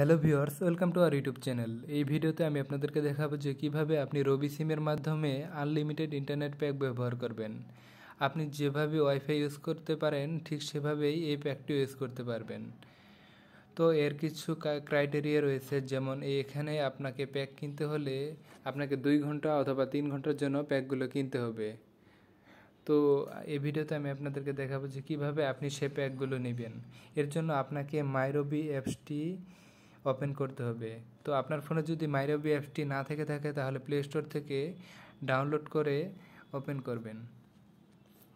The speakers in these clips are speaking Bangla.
hello viewers welcome to our YouTube channel এই ভিডিওতে আমি আপনাদেরকে দেখাবো যে কিভাবে আপনি রবি সিমের মাধ্যমে আনলিমিটেড ইন্টারনেট প্যাক ব্যবহার করবেন আপনি যেভাবে ওয়াইফাই ইউজ করতে পারেন ঠিক সেভাবেই এই প্যাকটি ইউজ করতে পারবেন তো এর কিছু ক্রাইটেরিয়া রয়েছে যেমন এখানে আপনাকে প্যাক কিনতে হলে আপনাকে দুই ঘন্টা অথবা তিন ঘন্টার জন্য প্যাকগুলো কিনতে হবে তো এই ভিডিওতে আমি আপনাদেরকে দেখাবো যে কীভাবে আপনি সে প্যাকগুলো নেবেন এর জন্য আপনাকে মাইরবি অ্যাপসটি ওপেন করতে হবে তো আপনার ফোনে যদি মাইরবি অ্যাপসটি না থেকে থাকে তাহলে প্লে স্টোর থেকে ডাউনলোড করে ওপেন করবেন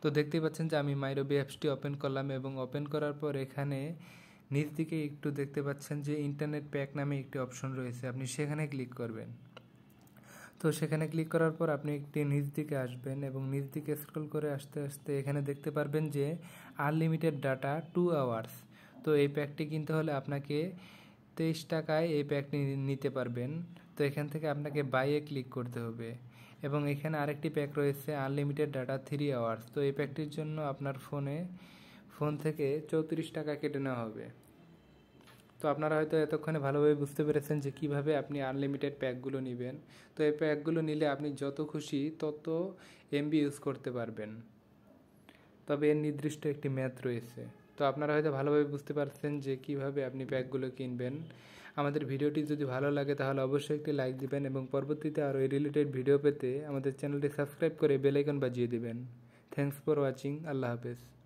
তো দেখতেই পাচ্ছেন যে আমি মাইরোবি অ্যাপসটি ওপেন করলাম এবং ওপেন করার পর এখানে নিচ দিকে একটু দেখতে পাচ্ছেন যে ইন্টারনেট প্যাক নামে একটি অপশন রয়েছে আপনি সেখানে ক্লিক করবেন তো সেখানে ক্লিক করার পর আপনি একটি নিচ দিকে আসবেন এবং নিচ দিকে স্ক্রল করে আসতে আসতে এখানে দেখতে পারবেন যে আনলিমিটেড ডাটা টু আওয়ার্স তো এই প্যাকটি কিনতে হলে আপনাকে তেইশ টাকায় এই প্যাকটি নিতে পারবেন তো এখান থেকে আপনাকে বাইয়ে ক্লিক করতে হবে এবং এখানে আরেকটি প্যাক রয়েছে আনলিমিটেড ডাটা থ্রি আওয়ার্স তো এই প্যাকটির জন্য আপনার ফোনে ফোন থেকে চৌত্রিশ টাকা কেটে নেওয়া হবে তো আপনারা হয়তো এতক্ষণে ভালোভাবে বুঝতে পেরেছেন যে কিভাবে আপনি আনলিমিটেড প্যাকগুলো নেবেন তো এই প্যাকগুলো নিলে আপনি যত খুশি তত এমবি ইউজ করতে পারবেন তবে এর নির্দিষ্ট একটি ম্যাথ রয়েছে তো আপনারা হয়তো ভালোভাবে বুঝতে পারছেন যে কিভাবে আপনি ব্যাগগুলো কিনবেন আমাদের ভিডিওটি যদি ভালো লাগে তাহলে অবশ্যই একটি লাইক দিবেন এবং পরবর্তীতে আরও এই রিলেটেড ভিডিও পেতে আমাদের চ্যানেলটি সাবস্ক্রাইব করে বেলাইকন বাজিয়ে দিবেন থ্যাংকস ফর ওয়াচিং আল্লাহ হাফেজ